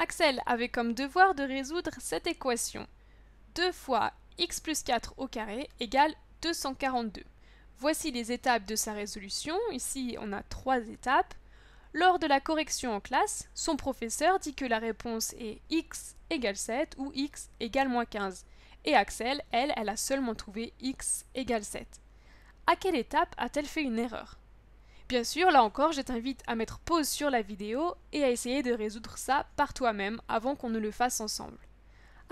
Axel avait comme devoir de résoudre cette équation. 2 fois x plus 4 au carré égale 242. Voici les étapes de sa résolution. Ici, on a trois étapes. Lors de la correction en classe, son professeur dit que la réponse est x égale 7 ou x égale moins 15. Et Axel, elle, elle a seulement trouvé x égale 7. À quelle étape a-t-elle fait une erreur Bien sûr, là encore, je t'invite à mettre pause sur la vidéo et à essayer de résoudre ça par toi-même avant qu'on ne le fasse ensemble.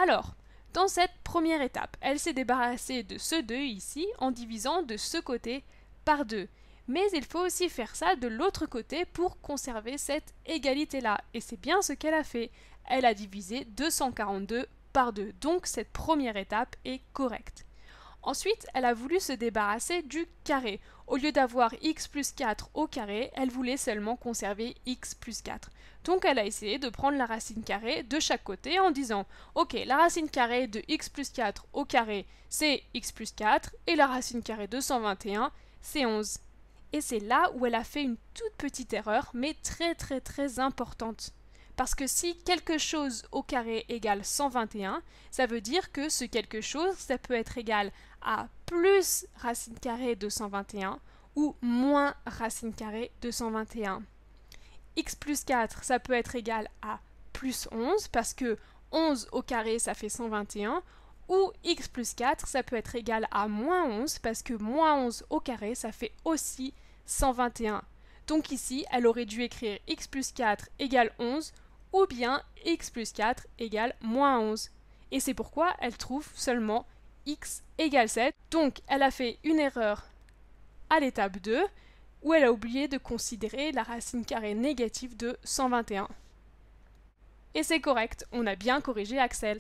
Alors, dans cette première étape, elle s'est débarrassée de ce 2 ici en divisant de ce côté par 2. Mais il faut aussi faire ça de l'autre côté pour conserver cette égalité-là. Et c'est bien ce qu'elle a fait. Elle a divisé 242 par 2. Donc cette première étape est correcte. Ensuite, elle a voulu se débarrasser du carré. Au lieu d'avoir x plus 4 au carré, elle voulait seulement conserver x plus 4. Donc elle a essayé de prendre la racine carrée de chaque côté en disant Ok, la racine carrée de x plus 4 au carré, c'est x plus 4, et la racine carrée de 121, c'est 11. Et c'est là où elle a fait une toute petite erreur, mais très très très importante. Parce que si quelque chose au carré égale 121, ça veut dire que ce quelque chose, ça peut être égal à plus racine carrée de 121 ou moins racine carrée de 121. x plus 4, ça peut être égal à plus 11, parce que 11 au carré, ça fait 121, ou x plus 4, ça peut être égal à moins 11, parce que moins 11 au carré, ça fait aussi 121. Donc ici, elle aurait dû écrire x plus 4 égale 11 ou bien x plus 4 égale moins 11. Et c'est pourquoi elle trouve seulement x égale 7. Donc elle a fait une erreur à l'étape 2, où elle a oublié de considérer la racine carrée négative de 121. Et c'est correct, on a bien corrigé Axel.